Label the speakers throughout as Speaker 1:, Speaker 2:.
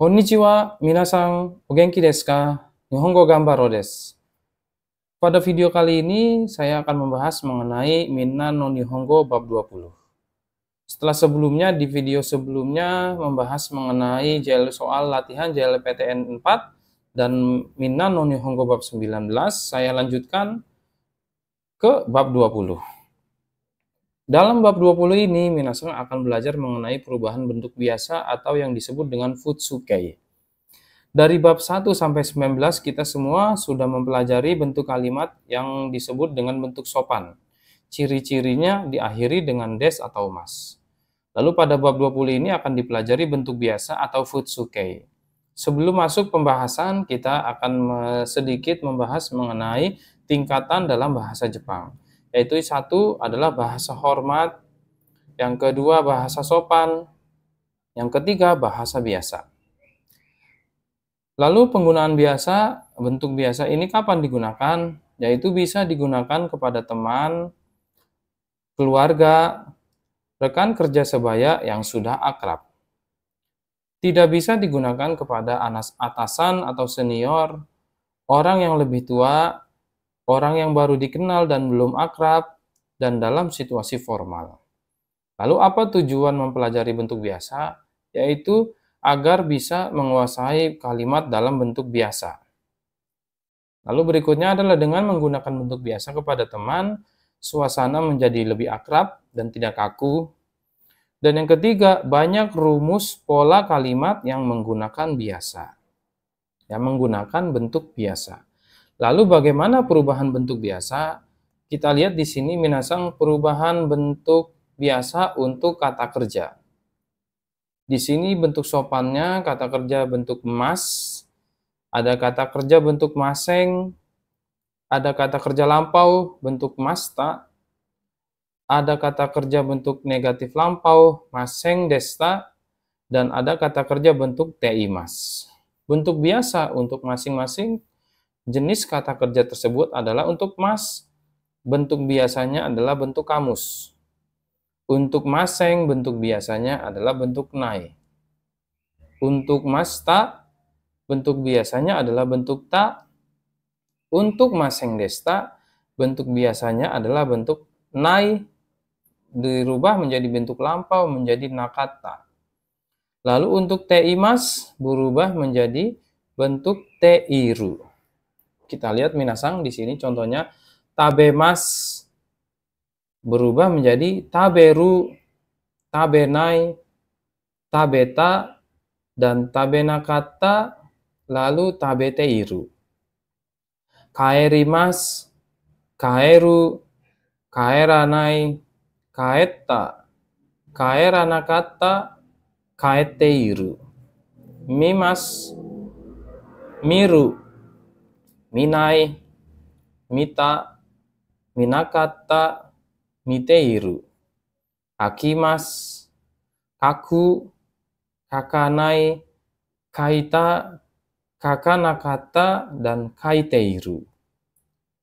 Speaker 1: こんにちは。皆さん、お元気ですか? Nihongo Gambaro desu. Pada video kali ini, saya akan membahas mengenai Minna no Nihongo bab 20. Setelah sebelumnya, di video sebelumnya membahas mengenai JL soal latihan JLPTN 4 dan Minna no Nihongo bab 19, saya lanjutkan ke bab 20. Dalam bab 20 ini, Minasang akan belajar mengenai perubahan bentuk biasa atau yang disebut dengan futsukei. Dari bab 1 sampai 19 kita semua sudah mempelajari bentuk kalimat yang disebut dengan bentuk sopan. Ciri-cirinya diakhiri dengan des atau mas. Lalu pada bab 20 ini akan dipelajari bentuk biasa atau futsukei. Sebelum masuk pembahasan, kita akan sedikit membahas mengenai tingkatan dalam bahasa Jepang yaitu satu adalah bahasa hormat, yang kedua bahasa sopan, yang ketiga bahasa biasa. Lalu penggunaan biasa, bentuk biasa ini kapan digunakan? Yaitu bisa digunakan kepada teman, keluarga, rekan kerja sebaya yang sudah akrab. Tidak bisa digunakan kepada anak atasan atau senior, orang yang lebih tua, orang yang baru dikenal dan belum akrab, dan dalam situasi formal. Lalu apa tujuan mempelajari bentuk biasa? Yaitu agar bisa menguasai kalimat dalam bentuk biasa. Lalu berikutnya adalah dengan menggunakan bentuk biasa kepada teman, suasana menjadi lebih akrab dan tidak kaku. Dan yang ketiga, banyak rumus pola kalimat yang menggunakan biasa. Yang menggunakan bentuk biasa. Lalu bagaimana perubahan bentuk biasa? Kita lihat di sini minasang perubahan bentuk biasa untuk kata kerja. Di sini bentuk sopannya kata kerja bentuk emas, ada kata kerja bentuk maseng, ada kata kerja lampau bentuk masta, ada kata kerja bentuk negatif lampau, maseng, desta, dan ada kata kerja bentuk ti mas. Bentuk biasa untuk masing-masing jenis kata kerja tersebut adalah untuk mas. Bentuk biasanya adalah bentuk kamus. Untuk maseng bentuk biasanya adalah bentuk nai. Untuk masta bentuk biasanya adalah bentuk ta. Untuk maseng desta bentuk biasanya adalah bentuk nai dirubah menjadi bentuk lampau menjadi nakata. Lalu untuk te mas berubah menjadi bentuk te iru kita lihat minasang di sini contohnya tabemas berubah menjadi taberu, tabenai, tabeta, dan tabenakata, lalu tabeteiru. Kaerimas, kaeru, kaeranai, kaeta, kaeranakata, kaeteiru. Mimas, miru, minai, mita, minakata, miteiru, akimas, kaku, kakanai, kaita, kakanakata, dan kaiteiru.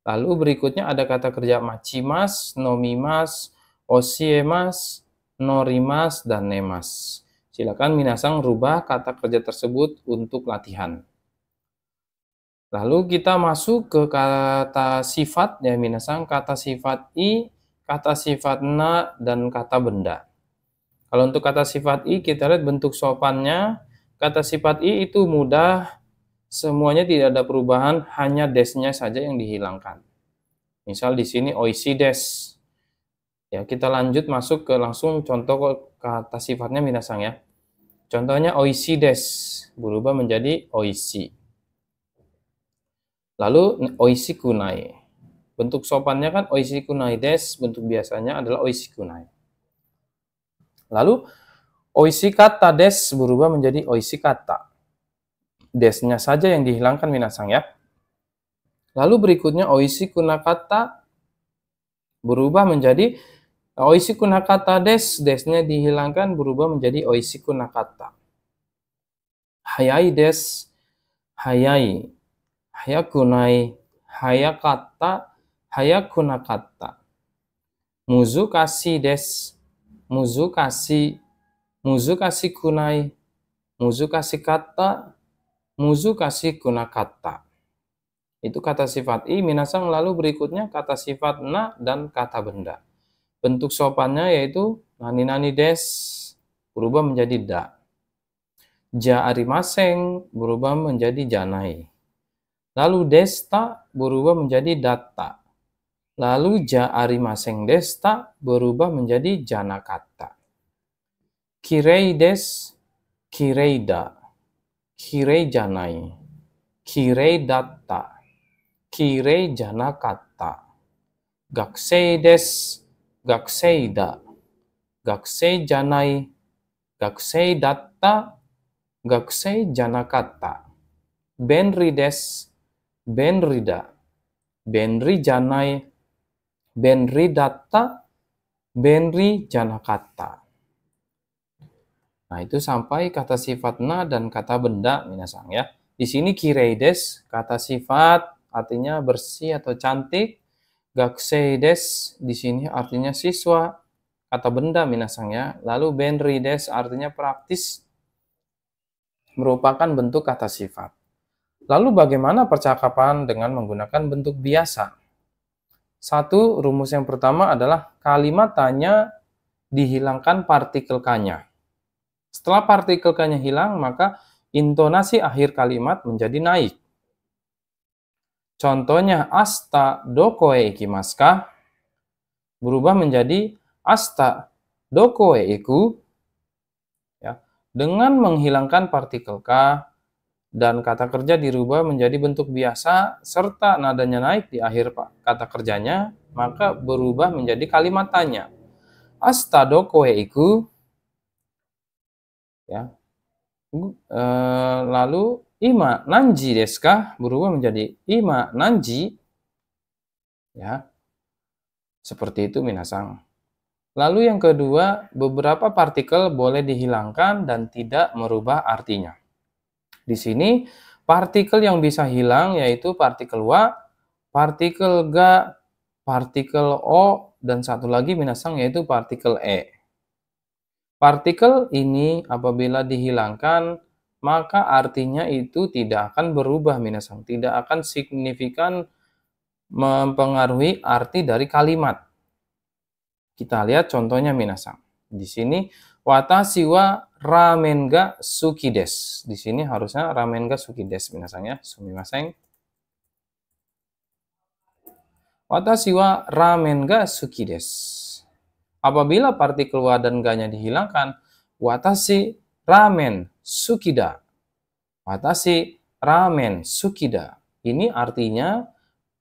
Speaker 1: Lalu berikutnya ada kata kerja macimas, nomimas, osiemas, norimas, dan nemas. Silakan minasang rubah kata kerja tersebut untuk latihan. Lalu kita masuk ke kata sifat ya minasang, kata sifat i, kata sifat na, dan kata benda. Kalau untuk kata sifat i kita lihat bentuk sopannya, kata sifat i itu mudah, semuanya tidak ada perubahan, hanya desnya saja yang dihilangkan. Misal di sini oisides. Ya, kita lanjut masuk ke langsung contoh kata sifatnya minasang ya. Contohnya oisides berubah menjadi oisi. Lalu oishi kunai. Bentuk sopannya kan oishi kunai des, bentuk biasanya adalah oishi kunai. Lalu oishi kata des berubah menjadi oishi kata. Desnya saja yang dihilangkan minasang ya. Lalu berikutnya oishi kunakata berubah menjadi oishi kunakata des, desnya dihilangkan berubah menjadi oishi kunakata. Hayai des, hayai hayakunai hayakata hayakunakata muzukasi des muzukasi muzukasi kunai muzukasi kata muzukasi kunakata itu kata sifat i minasang lalu berikutnya kata sifat na dan kata benda bentuk sopannya yaitu nani nani des berubah menjadi da ja arimaseng berubah menjadi janai Lalu desta berubah menjadi data. Lalu ja maseng desta berubah menjadi jana kata. Kirei des, kirei da, kirei janai, kirei data, kirei jana kata. Gaksei des, gaksei da, gaksei janai, gaksei data, gaksei jana kata. Benrides, benrida, benri janai, benri data, benri janakata. janakata Nah, itu sampai kata sifat na dan kata benda, minasang ya. Di sini kireides, kata sifat artinya bersih atau cantik. Gakseides, di sini artinya siswa, kata benda minasang ya. Lalu benrides artinya praktis, merupakan bentuk kata sifat. Lalu bagaimana percakapan dengan menggunakan bentuk biasa? Satu, rumus yang pertama adalah kalimat tanya dihilangkan partikel kanya. Setelah partikel kanya hilang, maka intonasi akhir kalimat menjadi naik. Contohnya asta dokoe ikimaska berubah menjadi asta dokoe iku ya, dengan menghilangkan partikel k dan kata kerja dirubah menjadi bentuk biasa serta nadanya naik di akhir pak kata kerjanya, maka berubah menjadi kalimat tanya. Astado kowe iku ya. E, lalu ima nanji deska berubah menjadi ima nanji ya. Seperti itu minasang. Lalu yang kedua, beberapa partikel boleh dihilangkan dan tidak merubah artinya. Di sini partikel yang bisa hilang yaitu partikel wa, partikel ga, partikel o, dan satu lagi minasang yaitu partikel e. Partikel ini apabila dihilangkan, maka artinya itu tidak akan berubah minasang, tidak akan signifikan mempengaruhi arti dari kalimat. Kita lihat contohnya minasang. Di sini wata siwa ramen ga suki des. Di sini harusnya ramen ga suki des minasanya. Sumimasen. Watashi wa ramen ga suki des. Apabila partikel wa dan ga-nya dihilangkan, watashi ramen sukida. Watashi ramen sukida. Ini artinya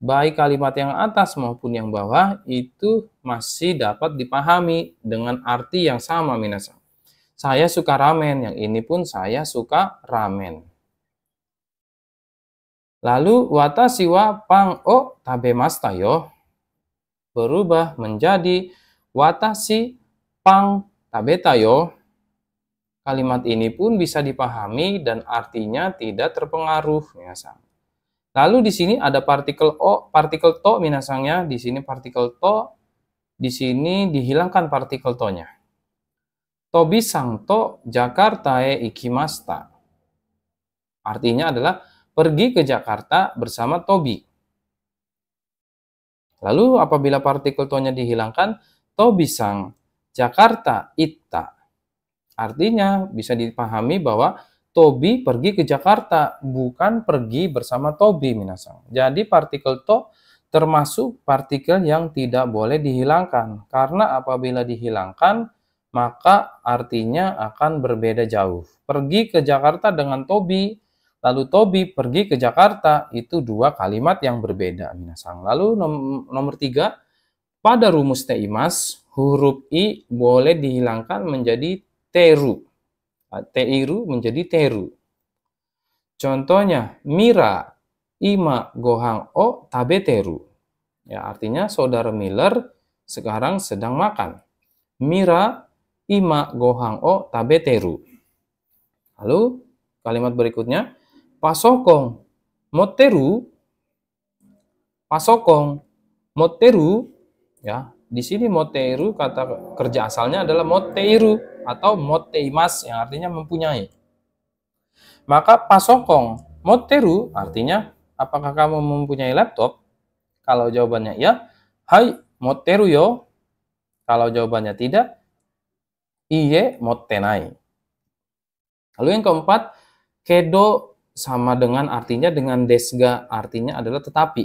Speaker 1: baik kalimat yang atas maupun yang bawah itu masih dapat dipahami dengan arti yang sama minasang saya suka ramen, yang ini pun saya suka ramen. Lalu wata siwa pang o tabemasta yo berubah menjadi wata si pang tabeta yo. Kalimat ini pun bisa dipahami dan artinya tidak terpengaruh minasang. Ya, Lalu di sini ada partikel o, partikel to minasangnya, di sini partikel to, di sini dihilangkan partikel to-nya. Tobi Sangto Jakarta e ikimasta. Artinya adalah pergi ke Jakarta bersama Tobi. Lalu apabila partikel tonya dihilangkan, Tobi sang Jakarta itta. Artinya bisa dipahami bahwa Tobi pergi ke Jakarta, bukan pergi bersama Tobi minasang. Jadi partikel to termasuk partikel yang tidak boleh dihilangkan. Karena apabila dihilangkan, maka artinya akan berbeda jauh. Pergi ke Jakarta dengan Tobi, lalu Tobi pergi ke Jakarta, itu dua kalimat yang berbeda. Minasang. Lalu nomor tiga, pada rumus Teimas, huruf I boleh dihilangkan menjadi teru. Ah, Teiru menjadi teru. Contohnya, Mira, Ima, Gohang, O, Tabe, Teru. Ya, artinya saudara Miller sekarang sedang makan. Mira ima gohang o tabeteru. Lalu kalimat berikutnya pasokong moteru pasokong moteru ya di sini moteru kata kerja asalnya adalah moteru atau moteimas yang artinya mempunyai. Maka pasokong moteru artinya apakah kamu mempunyai laptop? Kalau jawabannya ya, hai moteru yo. Kalau jawabannya tidak, iye mottenai. Lalu yang keempat, kedo sama dengan artinya dengan desga artinya adalah tetapi.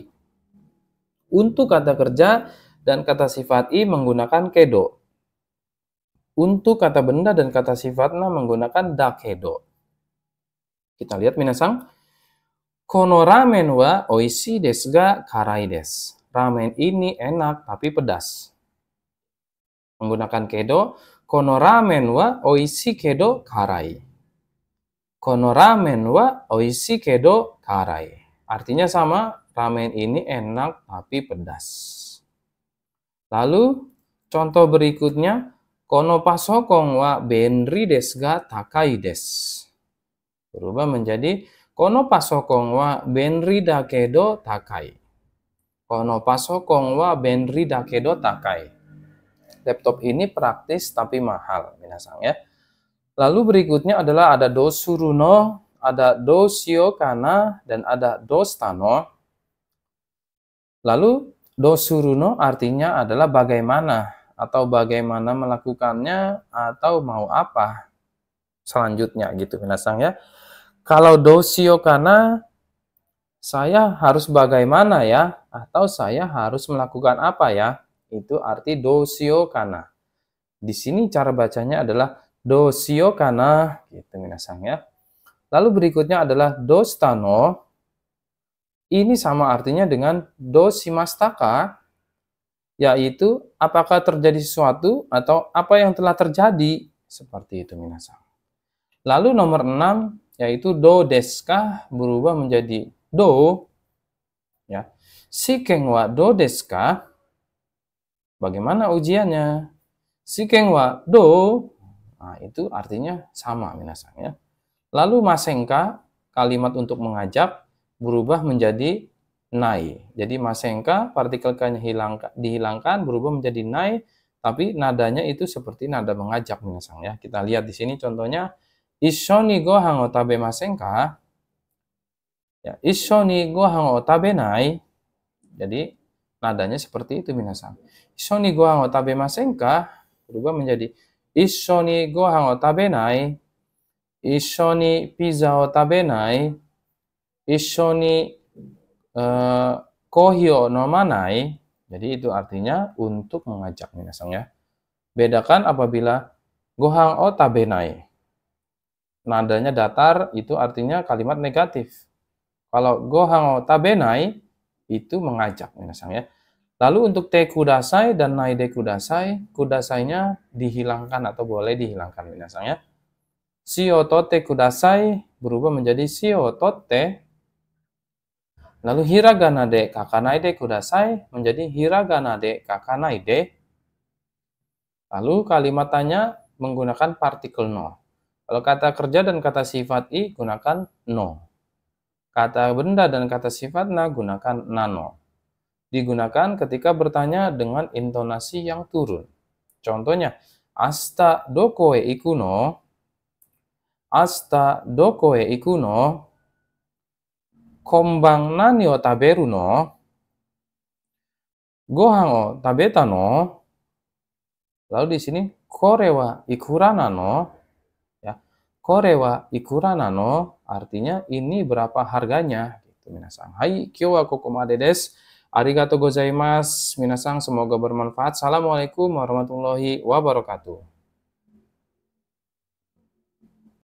Speaker 1: Untuk kata kerja dan kata sifat i menggunakan kedo. Untuk kata benda dan kata sifatna menggunakan dakedo. Kita lihat minasang. Kono ramen wa oishi desu karai desu. Ramen ini enak tapi pedas. Menggunakan kedo, wa wa karai. karai. kono Kono kedo kedo Artinya sama, ramen ini enak tapi pedas. Lalu, contoh berikutnya, kono pasokong wa benri desga takai des. Berubah menjadi kono pasokong wa benri kedo takai. Kono pasokong wa benri kedo takai. Laptop ini praktis tapi mahal, minasang ya. Lalu berikutnya adalah ada dosuruno, ada dosiokana, dan ada dostano. Lalu dosuruno artinya adalah bagaimana atau bagaimana melakukannya atau mau apa selanjutnya gitu minasang ya. Kalau dosiokana saya harus bagaimana ya atau saya harus melakukan apa ya? Itu arti dosio kana. Di sini cara bacanya adalah dosio kana, gitu minasang ya. Lalu berikutnya adalah dostano. Ini sama artinya dengan dosimastaka, yaitu apakah terjadi sesuatu atau apa yang telah terjadi. Seperti itu minasang. Lalu nomor enam yaitu do deska berubah menjadi do ya. si kengwa do deska Bagaimana ujiannya? Sikeng wa do. Nah, itu artinya sama minasang ya. Lalu masengka kalimat untuk mengajak berubah menjadi nai. Jadi masengka partikel kanya hilang dihilangkan berubah menjadi nai tapi nadanya itu seperti nada mengajak minasang ya. Kita lihat di sini contohnya Ishoni go hango tabe masengka, Ya, ishoni go hango tabe nai. Jadi nadanya seperti itu minasang isoni hango tabe masengka berubah menjadi isoni isoni nai 一緒に isoni を食べない一緒にピザを食べない一緒に、uh, eh, kohi o nomanai. Jadi itu artinya untuk mengajak minasang ya. Bedakan apabila gohang o nai Nadanya datar itu artinya kalimat negatif. Kalau gohang o nai itu mengajak minasang ya. Lalu untuk T kudasai dan naide kudasai, kudasainya dihilangkan atau boleh dihilangkan binasanya. T kudasai berubah menjadi T. Lalu hiragana de kakanaide kudasai menjadi hiragana de kakanaide. Lalu kalimatannya menggunakan partikel no. Kalau kata kerja dan kata sifat i gunakan no. Kata benda dan kata sifat na gunakan nano digunakan ketika bertanya dengan intonasi yang turun. Contohnya, asta dokoe ikuno, asta dokoe ikuno, kombang nani o taberu no, gohan o tabeta no, lalu di sini korewa ikurana no, ya, korewa ikurana no, artinya ini berapa harganya. Gitu, minasang hai, kyo wa kokomade desu. Arigato gozaimasu. Minasang semoga bermanfaat. Assalamualaikum warahmatullahi wabarakatuh.